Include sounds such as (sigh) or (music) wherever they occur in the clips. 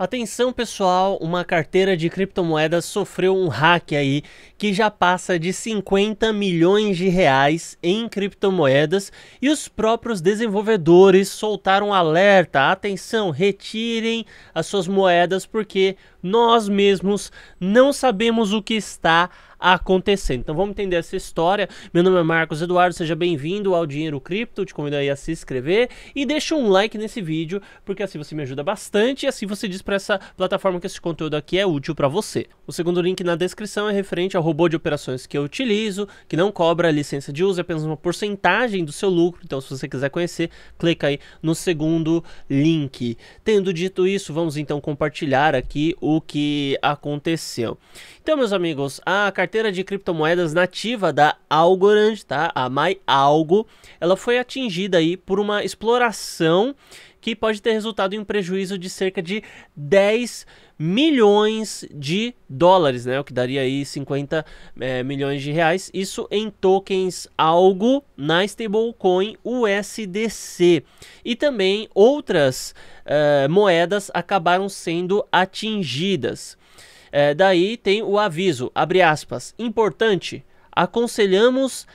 Atenção pessoal, uma carteira de criptomoedas sofreu um hack aí que já passa de 50 milhões de reais em criptomoedas e os próprios desenvolvedores soltaram um alerta: atenção, retirem as suas moedas porque nós mesmos não sabemos o que está acontecendo acontecendo. Então vamos entender essa história. Meu nome é Marcos Eduardo, seja bem-vindo ao Dinheiro Cripto. Te convido aí a se inscrever e deixa um like nesse vídeo, porque assim você me ajuda bastante e assim você diz para essa plataforma que esse conteúdo aqui é útil para você. O segundo link na descrição é referente ao robô de operações que eu utilizo, que não cobra licença de uso, é apenas uma porcentagem do seu lucro. Então se você quiser conhecer, clica aí no segundo link. Tendo dito isso, vamos então compartilhar aqui o que aconteceu. Então, meus amigos, a carteira carteira de criptomoedas nativa da Algorand, tá? A MyAlgo, ela foi atingida aí por uma exploração que pode ter resultado em um prejuízo de cerca de 10 milhões de dólares, né? O que daria aí 50 é, milhões de reais. Isso em tokens algo na stablecoin USDC. E também outras é, moedas acabaram sendo atingidas. É, daí tem o aviso, abre aspas, importante, aconselhamos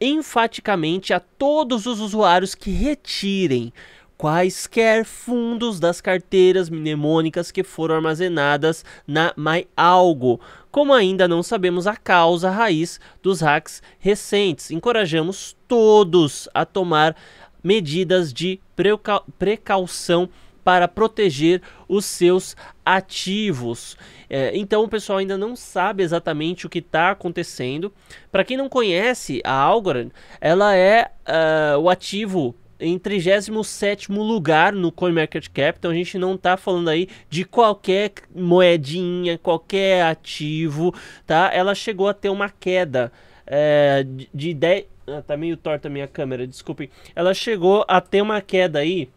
enfaticamente a todos os usuários que retirem quaisquer fundos das carteiras mnemônicas que foram armazenadas na MyAlgo. Como ainda não sabemos a causa a raiz dos hacks recentes, encorajamos todos a tomar medidas de precaução para proteger os seus ativos. É, então o pessoal ainda não sabe exatamente o que está acontecendo. Para quem não conhece, a Algorand ela é uh, o ativo em 37 lugar no CoinMarketCap, então a gente não está falando aí de qualquer moedinha, qualquer ativo, tá? Ela chegou a ter uma queda é, de 10... Ah, tá meio torta a minha câmera, desculpem. Ela chegou a ter uma queda aí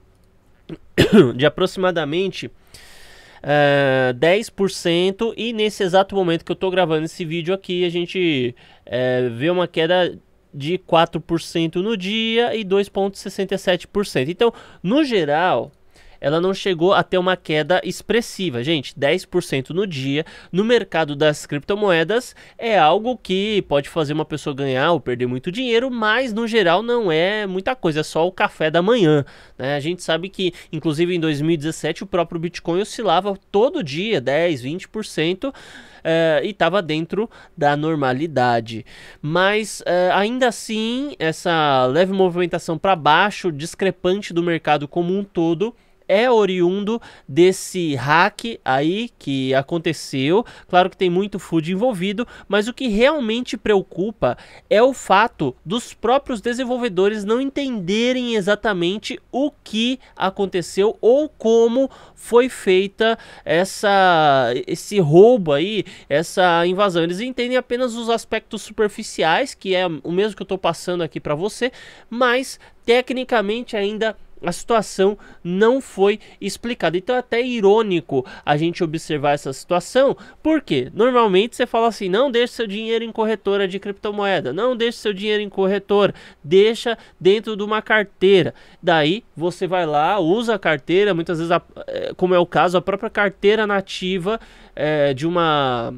(coughs) de aproximadamente uh, eh, 10%. E nesse exato momento que eu estou gravando esse vídeo aqui, a gente uh, vê uma queda de 4% no dia e 2,67%. Então, no geral, ela não chegou a ter uma queda expressiva. Gente, 10% no dia no mercado das criptomoedas é algo que pode fazer uma pessoa ganhar ou perder muito dinheiro, mas no geral não é muita coisa, é só o café da manhã. Né? A gente sabe que, inclusive em 2017, o próprio Bitcoin oscilava todo dia 10, 20%. Uh, e estava dentro da normalidade. Mas eh, ainda assim, essa leve movimentação para baixo, discrepante do mercado como um todo, é oriundo desse hack aí que aconteceu. Claro que tem muito food envolvido, mas o que realmente preocupa é o fato dos próprios desenvolvedores não entenderem exatamente o que aconteceu ou como foi feita essa esse roubo aí, essa invasão. Eles entendem apenas os aspectos superficiais, que é o mesmo que eu estou passando aqui para você, mas tecnicamente ainda a situação não foi explicada. Então é até irônico a gente observar essa situação, porque normalmente você fala assim: não deixe seu dinheiro em corretora de criptomoeda, não deixe seu dinheiro em corretora, deixa dentro de uma carteira. Daí você vai lá, usa a carteira, muitas vezes, a, eh, como é o caso, a própria carteira nativa é, de uma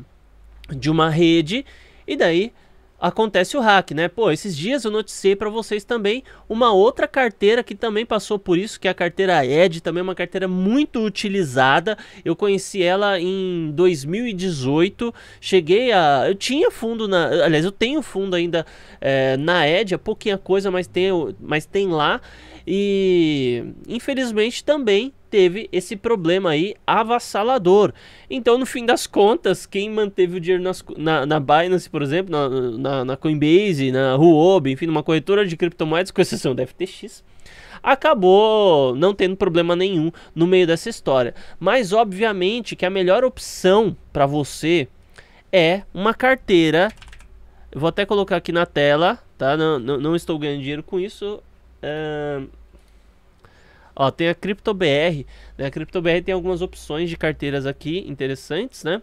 de uma rede, e daí acontece o hack, né? Pô, esses dias eu noticiei para vocês também uma outra carteira que também passou por isso, que é a carteira Ed, também é uma carteira muito utilizada. Eu conheci ela em 2018, cheguei a... Eu tinha fundo na... Aliás, eu tenho fundo ainda é, na Ed, é pouquinha coisa, mas tem, mas tem lá. E infelizmente também teve esse problema aí avassalador. Então, no fim das contas, quem manteve o dinheiro nas, na, na Binance, por exemplo, na, na, na Coinbase, na Huobi, enfim, numa corretora de criptomoedas, com exceção da FTX, acabou não tendo problema nenhum no meio dessa história. Mas, obviamente, que a melhor opção para você é uma carteira. Eu vou até colocar aqui na tela, tá? Não, não, não estou ganhando dinheiro com isso. Uh, ó, tem a CryptoBR. Né? A CryptoBR tem algumas opções de carteiras aqui interessantes, né?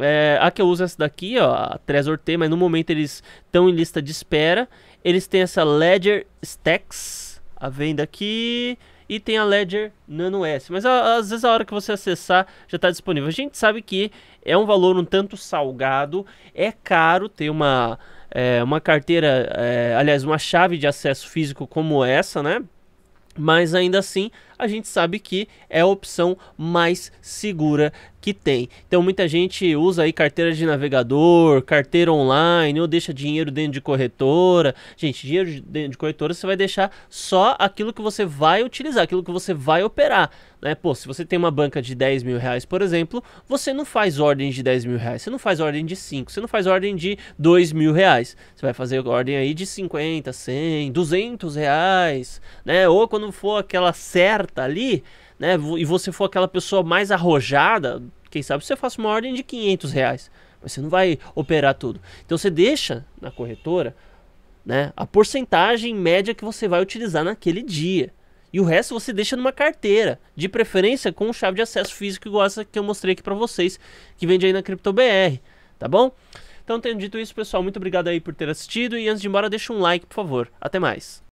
É, a que eu uso é essa daqui, ó, a Trezor T, mas no momento eles estão em lista de espera. Eles têm essa Ledger Stacks a venda aqui e tem a Ledger Nano S. Mas a, às vezes a hora que você acessar já está disponível. A gente sabe que é um valor um tanto salgado, é caro ter uma é, uma carteira, é, aliás, uma chave de acesso físico como essa, né? Mas ainda assim, a gente sabe que é a opção mais segura que tem. Então muita gente usa aí carteira de navegador, carteira online, ou deixa dinheiro dentro de corretora. Gente, dinheiro dentro de corretora você vai deixar só aquilo que você vai utilizar, aquilo que você vai operar. Né? Pô, se você tem uma banca de 10 mil reais, por exemplo, você não faz ordem de 10 mil reais, você não faz ordem de 5, você não faz ordem de 2 mil reais. Você vai fazer ordem aí de 50, 100, 200 reais, né? Ou quando for aquela certa porta tá ali, né? E você for aquela pessoa mais arrojada, quem sabe você faça uma ordem de 500 reais. Mas você não vai operar tudo. Então você deixa na corretora né, a porcentagem média que você vai utilizar naquele dia. E o resto você deixa numa carteira, de preferência com chave de acesso físico igual essa que eu mostrei aqui para vocês, que vende aí na CryptoBR, tá bom? Então, tendo dito isso, pessoal, muito obrigado aí por ter assistido e antes de ir embora, deixa um like, por favor. Até mais.